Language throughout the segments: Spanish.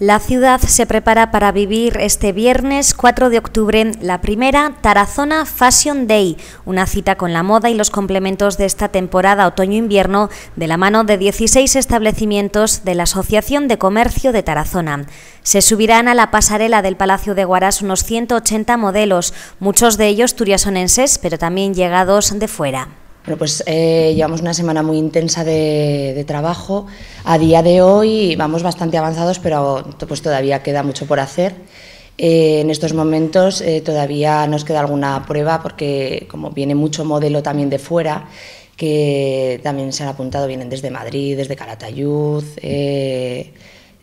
La ciudad se prepara para vivir este viernes 4 de octubre la primera Tarazona Fashion Day, una cita con la moda y los complementos de esta temporada otoño-invierno de la mano de 16 establecimientos de la Asociación de Comercio de Tarazona. Se subirán a la pasarela del Palacio de Guarás unos 180 modelos, muchos de ellos turiasonenses, pero también llegados de fuera. Bueno, pues eh, llevamos una semana muy intensa de, trabajo. A día de hoy vamos bastante avanzados, pero pues todavía queda mucho por hacer. Eh, en estos momentos eh, todavía nos queda alguna prueba porque como viene mucho modelo también de fuera, que también se han apuntado, vienen desde Madrid, desde Caratayuz, de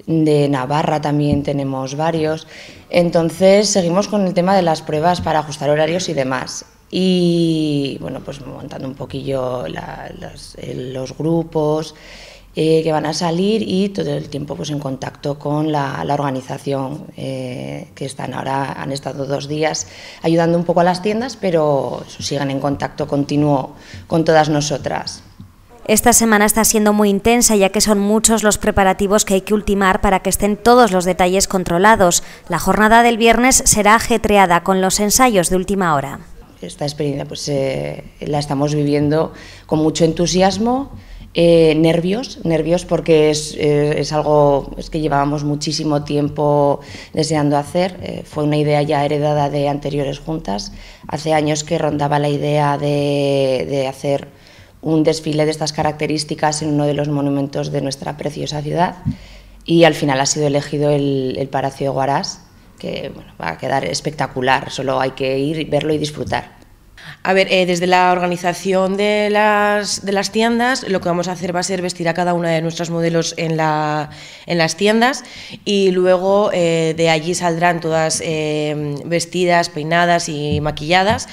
Navarra también tenemos varios. Entonces seguimos con el tema de las pruebas para ajustar horarios y demás y bueno, pues montando un poquillo eh, los, grupos eh, que van a salir y todo el tiempo pues en contacto con la, organización eh, que están ahora, han estado dos días ayudando un poco a las tiendas, pero sigan siguen en contacto continuo con todas nosotras. Esta semana está siendo muy intensa ya que son muchos los preparativos que hay que ultimar para que estén todos los detalles controlados. La jornada del viernes será ajetreada con los ensayos de última hora esta experiencia pues, eh, la estamos viviendo con mucho entusiasmo, eh, nervios, nervios porque es, eh, algo que llevábamos muchísimo tiempo deseando hacer. fue una idea ya heredada de anteriores juntas. Hace años que rondaba la idea de, hacer un desfile de estas características en uno de los monumentos de nuestra preciosa ciudad y al final ha sido elegido el, el Palacio de Guarás que bueno, va a quedar espectacular, solo hay que ir, verlo y disfrutar. A ver, eh, desde la organización de las, de las, tiendas, lo que vamos a hacer va a ser vestir a cada una de nuestros modelos en, la, en las tiendas y luego eh, de allí saldrán todas eh, vestidas, peinadas y maquilladas.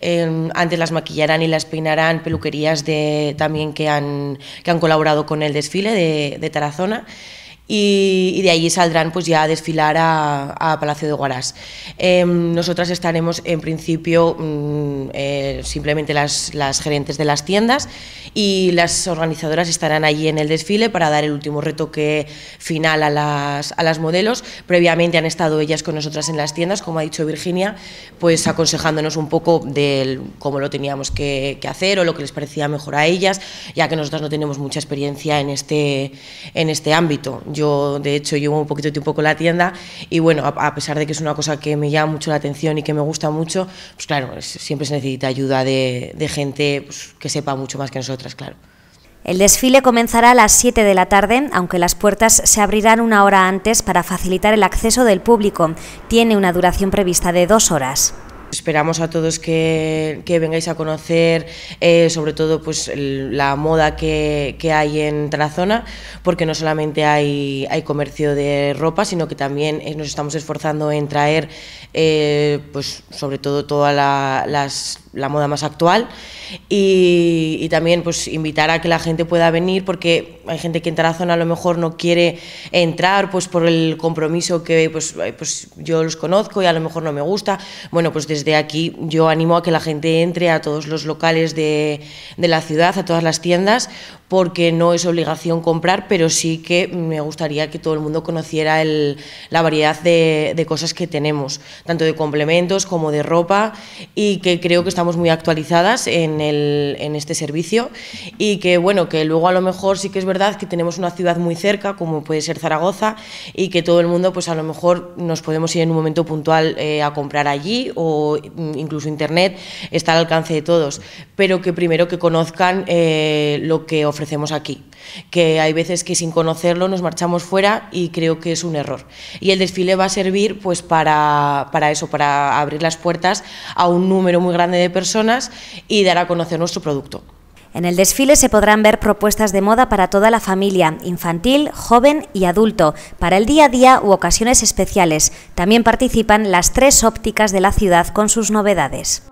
Em, antes las maquillarán y las peinarán peluquerías de, también que han, que han colaborado con el desfile de, de Tarazona y, de allí saldrán pues ya a desfilar a, Palacio de Guarás. Em, nosotras estaremos en principio mm, eh, simplemente las, las, gerentes de las tiendas y las organizadoras estarán allí en el desfile para dar el último retoque final a las, a las modelos. Previamente han estado ellas con nosotras en las tiendas, como ha dicho Virginia, pues aconsejándonos un poco de cómo lo teníamos que, hacer o lo que les parecía mejor a ellas, ya que nosotras no tenemos mucha experiencia en este, en este ámbito. Yo, de hecho, llevo un poquito de tiempo con la tienda y, bueno, a, pesar de que es una cosa que me llama mucho la atención y que me gusta mucho, pues claro, siempre se necesita ayuda de, gente pues, que sepa mucho más que nosotras, claro. El desfile comenzará a las 7 de la tarde, aunque las puertas se abrirán una hora antes para facilitar el acceso del público. Tiene una duración prevista de dos horas. Esperamos a todos que, vengáis a conocer eh, sobre todo pues, la moda que, hay en Tarazona, porque no solamente hay, hay comercio de ropa, sino que también eh, nos estamos esforzando en traer eh, pues, sobre todo toda la, la moda más actual y, también pues invitar a que la gente pueda venir porque hay gente que en Tarazona a lo mejor no quiere entrar pues por el compromiso que pues, pues yo los conozco y a lo mejor no me gusta. Bueno, pues desde aquí yo animo a que la gente entre a todos los locales de, la ciudad, a todas las tiendas, porque no es obligación comprar, pero sí que me gustaría que todo el mundo conociera el, la variedad de, de, cosas que tenemos, tanto de complementos como de ropa, y que creo que estamos muy actualizadas en en, este servicio y que bueno, que luego a lo mejor sí que es verdad que tenemos una ciudad muy cerca como puede ser Zaragoza y que todo el mundo pues a lo mejor nos podemos ir en un momento puntual eh, a comprar allí o mm, incluso internet está al alcance de todos, pero que primero que conozcan eh, lo que ofrecemos aquí, que hay veces que sin conocerlo nos marchamos fuera y creo que es un error. Y el desfile va a servir pues para, para eso, para abrir las puertas a un número muy grande de personas y dar a conocer nuestro producto. En el desfile se podrán ver propuestas de moda para toda la familia, infantil, joven y adulto, para el día a día u ocasiones especiales. También participan las tres ópticas de la ciudad con sus novedades.